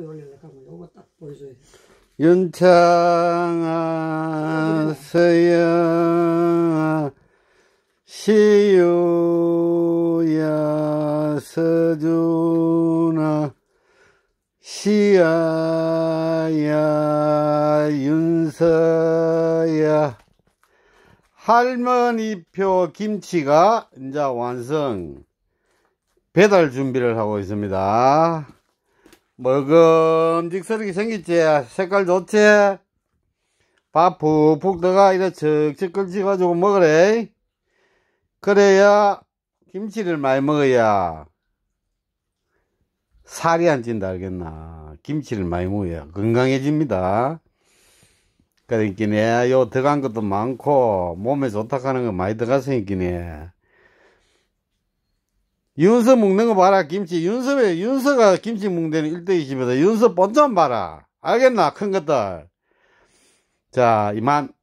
유튜브에 올리려고 하면 요거 딱 보여줘야 돼. 윤창하세요 시유야 서주나 시아야 윤서야 할머니표 김치가 이제 완성 배달 준비를 하고 있습니다 먹음직스럽게 생겼지 색깔 좋지 밥 푹푹 들어가 이래 척척 걸치 가지고 먹으래 그래야 김치를 많이 먹어야 살이 안 찐다 알겠나 김치를 많이 먹어야 건강해집니다 그러니까 요 들어간 것도 많고 몸에 좋다 하는 거 많이 들어가서 있기네 윤서 묶는 거 봐라 김치 윤서에 윤서가 김치 묶는 1대20이다 윤서 본점 봐라 알겠나 큰 것들 자 이만